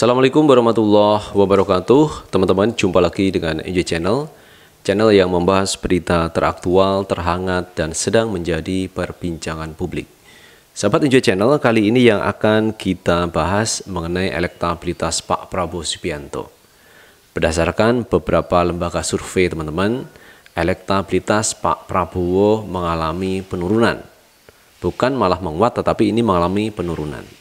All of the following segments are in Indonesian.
Assalamualaikum warahmatullahi wabarakatuh Teman-teman jumpa lagi dengan NJ Channel Channel yang membahas berita teraktual, terhangat, dan sedang menjadi perbincangan publik Sahabat NJ Channel, kali ini yang akan kita bahas mengenai elektabilitas Pak Prabowo Subianto Berdasarkan beberapa lembaga survei teman-teman Elektabilitas Pak Prabowo mengalami penurunan Bukan malah menguat tetapi ini mengalami penurunan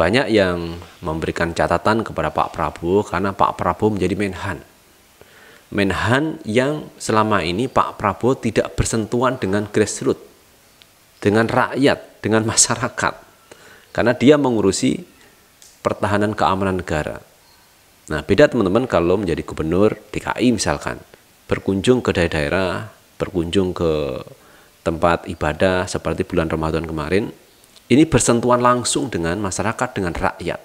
banyak yang memberikan catatan kepada Pak Prabowo karena Pak Prabowo menjadi menhan. Menhan yang selama ini Pak Prabowo tidak bersentuhan dengan grassroots, dengan rakyat, dengan masyarakat. Karena dia mengurusi pertahanan keamanan negara. Nah, beda teman-teman kalau menjadi gubernur DKI misalkan, berkunjung ke daerah-daerah, berkunjung ke tempat ibadah seperti bulan Ramadan kemarin, ini bersentuhan langsung dengan masyarakat, dengan rakyat.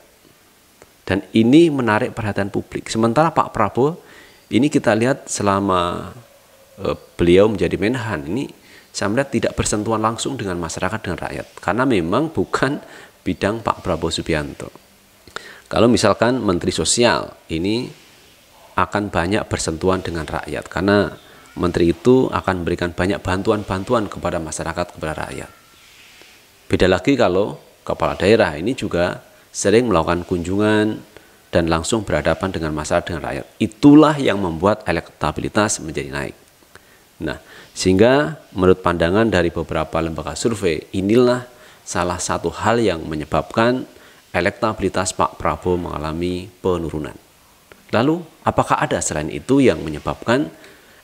Dan ini menarik perhatian publik. Sementara Pak Prabowo ini kita lihat selama uh, beliau menjadi Menhan ini saya melihat tidak bersentuhan langsung dengan masyarakat dengan rakyat karena memang bukan bidang Pak Prabowo Subianto. Kalau misalkan Menteri Sosial ini akan banyak bersentuhan dengan rakyat karena menteri itu akan memberikan banyak bantuan-bantuan kepada masyarakat kepada rakyat. Beda lagi kalau kepala daerah ini juga sering melakukan kunjungan dan langsung berhadapan dengan masalah dengan rakyat. Itulah yang membuat elektabilitas menjadi naik. Nah, sehingga menurut pandangan dari beberapa lembaga survei, inilah salah satu hal yang menyebabkan elektabilitas Pak Prabowo mengalami penurunan. Lalu, apakah ada selain itu yang menyebabkan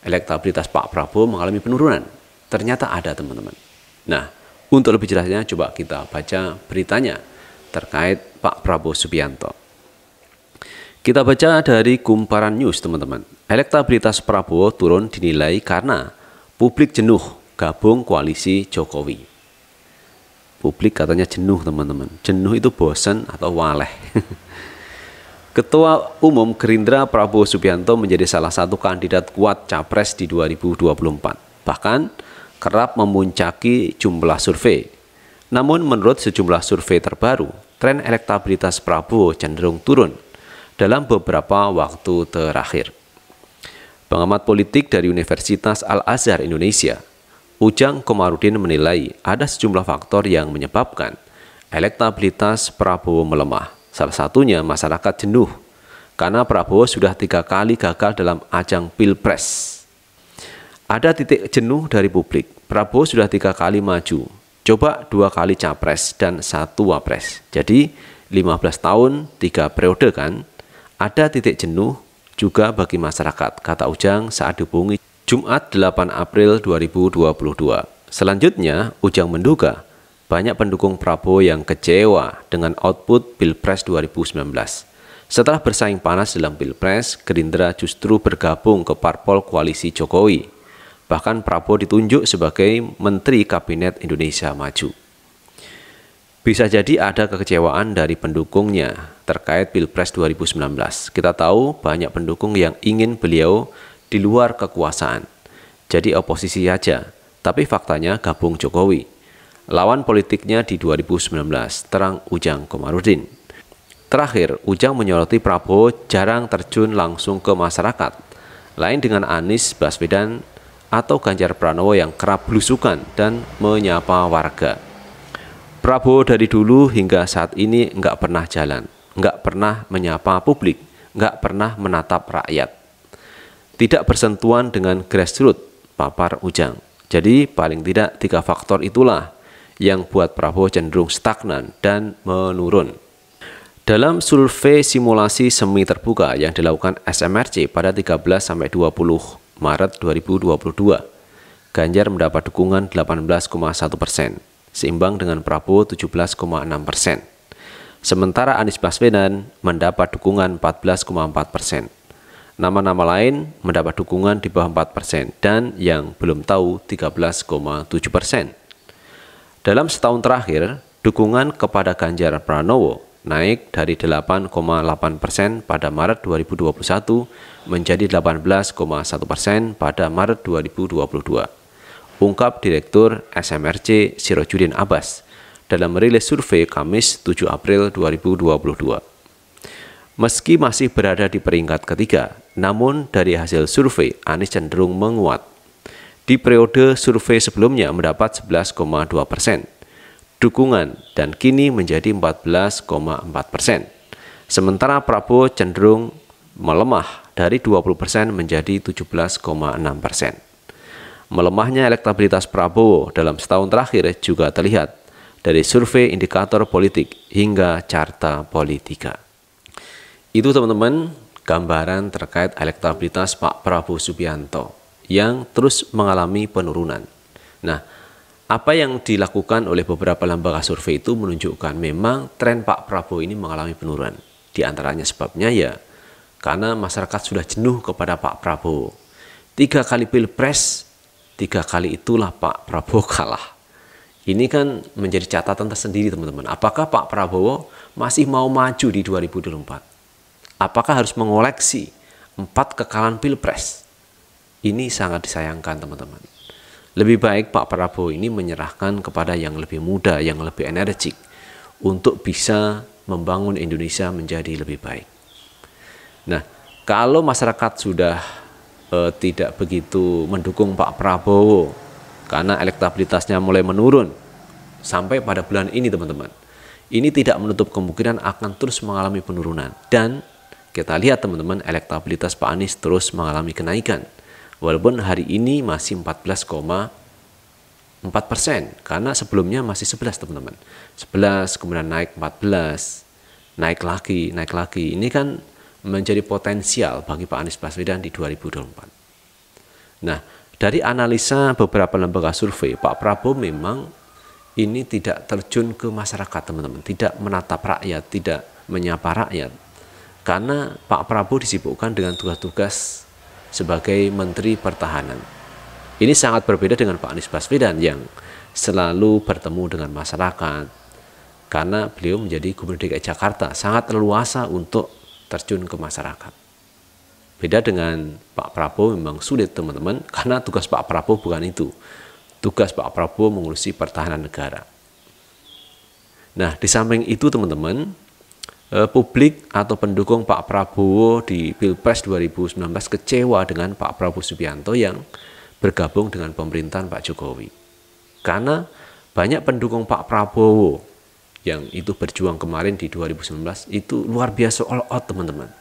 elektabilitas Pak Prabowo mengalami penurunan? Ternyata ada, teman-teman. Nah, untuk lebih jelasnya coba kita baca beritanya terkait Pak Prabowo Subianto. Kita baca dari Kumparan News teman-teman. Elektabilitas Prabowo turun dinilai karena publik jenuh gabung koalisi Jokowi. Publik katanya jenuh teman-teman. Jenuh itu bosen atau waleh. Ketua Umum Gerindra Prabowo Subianto menjadi salah satu kandidat kuat capres di 2024. Bahkan kerap memuncaki jumlah survei. Namun menurut sejumlah survei terbaru, tren elektabilitas Prabowo cenderung turun dalam beberapa waktu terakhir. Pengamat politik dari Universitas Al-Azhar Indonesia, Ujang Komarudin menilai ada sejumlah faktor yang menyebabkan elektabilitas Prabowo melemah. Salah satunya masyarakat jenuh karena Prabowo sudah tiga kali gagal dalam ajang pilpres. Ada titik jenuh dari publik. Prabowo sudah tiga kali maju. Coba dua kali capres dan satu wapres. Jadi 15 tahun, tiga periode kan. Ada titik jenuh juga bagi masyarakat, kata Ujang saat dihubungi Jumat 8 April 2022. Selanjutnya, Ujang menduga banyak pendukung Prabowo yang kecewa dengan output Pilpres 2019. Setelah bersaing panas dalam Pilpres, Gerindra justru bergabung ke parpol koalisi Jokowi Bahkan Prabowo ditunjuk sebagai Menteri Kabinet Indonesia Maju. Bisa jadi ada kekecewaan dari pendukungnya terkait Pilpres 2019. Kita tahu banyak pendukung yang ingin beliau di luar kekuasaan. Jadi oposisi saja, tapi faktanya gabung Jokowi. Lawan politiknya di 2019, terang Ujang Komarudin. Terakhir, Ujang menyoroti Prabowo jarang terjun langsung ke masyarakat. Lain dengan Anies Baswedan atau Ganjar Pranowo yang kerap belusukan dan menyapa warga. Prabowo dari dulu hingga saat ini nggak pernah jalan, nggak pernah menyapa publik, nggak pernah menatap rakyat. Tidak bersentuhan dengan grassroots, papar Ujang. Jadi paling tidak tiga faktor itulah yang buat Prabowo cenderung stagnan dan menurun. Dalam survei simulasi semi terbuka yang dilakukan SMRC pada 13 sampai 20 Maret 2022. Ganjar mendapat dukungan 18,1 persen, seimbang dengan Prabowo 17,6 persen. Sementara Anies Baswedan mendapat dukungan 14,4 persen. Nama-nama lain mendapat dukungan di bawah 4 persen dan yang belum tahu 13,7 persen. Dalam setahun terakhir, dukungan kepada Ganjar Pranowo naik dari 8,8 persen pada Maret 2021 menjadi 18,1 persen pada Maret 2022. Ungkap Direktur SMRC Sirojudin Abbas dalam rilis survei Kamis 7 April 2022. Meski masih berada di peringkat ketiga, namun dari hasil survei Anies cenderung menguat. Di periode survei sebelumnya mendapat 11,2 persen, dukungan dan kini menjadi 14,4 persen. Sementara Prabowo cenderung melemah dari 20 persen menjadi 17,6 persen. Melemahnya elektabilitas Prabowo dalam setahun terakhir juga terlihat dari survei indikator politik hingga carta politika. Itu teman-teman gambaran terkait elektabilitas Pak Prabowo Subianto yang terus mengalami penurunan. Nah, apa yang dilakukan oleh beberapa lembaga survei itu menunjukkan memang tren Pak Prabowo ini mengalami penurunan. Di antaranya sebabnya ya karena masyarakat sudah jenuh kepada Pak Prabowo. Tiga kali pilpres, tiga kali itulah Pak Prabowo kalah. Ini kan menjadi catatan tersendiri teman-teman. Apakah Pak Prabowo masih mau maju di 2024? Apakah harus mengoleksi empat kekalahan pilpres? Ini sangat disayangkan teman-teman. Lebih baik Pak Prabowo ini menyerahkan kepada yang lebih muda, yang lebih energik untuk bisa membangun Indonesia menjadi lebih baik. Nah, kalau masyarakat sudah eh, tidak begitu mendukung Pak Prabowo karena elektabilitasnya mulai menurun sampai pada bulan ini teman-teman. Ini tidak menutup kemungkinan akan terus mengalami penurunan dan kita lihat teman-teman elektabilitas Pak Anies terus mengalami kenaikan Walaupun hari ini masih 14,4 persen karena sebelumnya masih 11 teman-teman. 11 kemudian naik 14, naik lagi, naik lagi. Ini kan menjadi potensial bagi Pak Anies Baswedan di 2024. Nah, dari analisa beberapa lembaga survei, Pak Prabowo memang ini tidak terjun ke masyarakat teman-teman, tidak menatap rakyat, tidak menyapa rakyat. Karena Pak Prabowo disibukkan dengan tugas-tugas sebagai Menteri Pertahanan. Ini sangat berbeda dengan Pak Anies Baswedan yang selalu bertemu dengan masyarakat karena beliau menjadi Gubernur DKI Jakarta sangat leluasa untuk terjun ke masyarakat. Beda dengan Pak Prabowo memang sulit teman-teman karena tugas Pak Prabowo bukan itu. Tugas Pak Prabowo mengurusi pertahanan negara. Nah, di samping itu teman-teman, Eh, publik atau pendukung Pak Prabowo di Pilpres 2019 kecewa dengan Pak Prabowo Subianto yang bergabung dengan pemerintahan Pak Jokowi. Karena banyak pendukung Pak Prabowo yang itu berjuang kemarin di 2019 itu luar biasa all out teman-teman.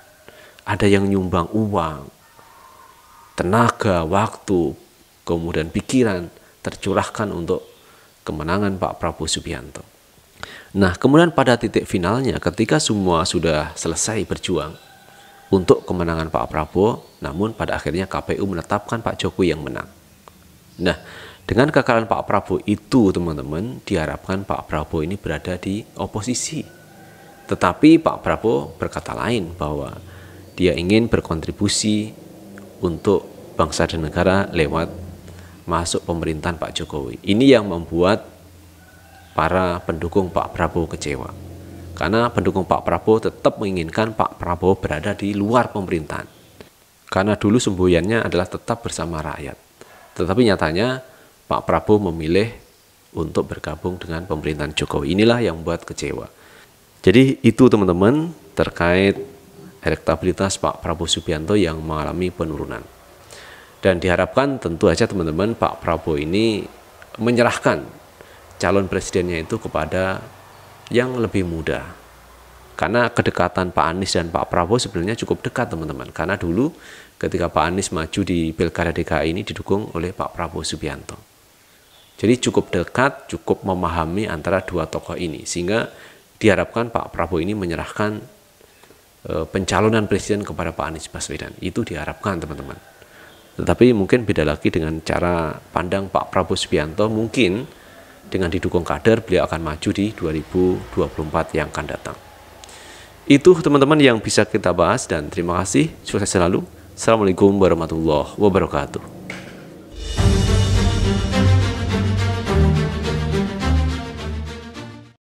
Ada yang nyumbang uang, tenaga, waktu, kemudian pikiran tercurahkan untuk kemenangan Pak Prabowo Subianto. Nah, kemudian pada titik finalnya ketika semua sudah selesai berjuang untuk kemenangan Pak Prabowo, namun pada akhirnya KPU menetapkan Pak Jokowi yang menang. Nah, dengan kekalahan Pak Prabowo itu, teman-teman, diharapkan Pak Prabowo ini berada di oposisi. Tetapi Pak Prabowo berkata lain bahwa dia ingin berkontribusi untuk bangsa dan negara lewat masuk pemerintahan Pak Jokowi. Ini yang membuat para pendukung Pak Prabowo kecewa. Karena pendukung Pak Prabowo tetap menginginkan Pak Prabowo berada di luar pemerintahan. Karena dulu semboyannya adalah tetap bersama rakyat. Tetapi nyatanya Pak Prabowo memilih untuk bergabung dengan pemerintahan Jokowi. Inilah yang membuat kecewa. Jadi itu teman-teman terkait elektabilitas Pak Prabowo Subianto yang mengalami penurunan. Dan diharapkan tentu saja teman-teman Pak Prabowo ini menyerahkan calon presidennya itu kepada yang lebih muda. Karena kedekatan Pak Anies dan Pak Prabowo sebenarnya cukup dekat teman-teman. Karena dulu ketika Pak Anies maju di Pilkada DKI ini didukung oleh Pak Prabowo Subianto. Jadi cukup dekat, cukup memahami antara dua tokoh ini sehingga diharapkan Pak Prabowo ini menyerahkan e, pencalonan presiden kepada Pak Anies Baswedan. Itu diharapkan teman-teman. Tetapi mungkin beda lagi dengan cara pandang Pak Prabowo Subianto mungkin dengan didukung kader beliau akan maju di 2024 yang akan datang. Itu teman-teman yang bisa kita bahas dan terima kasih. Sukses selalu. Assalamualaikum warahmatullahi wabarakatuh.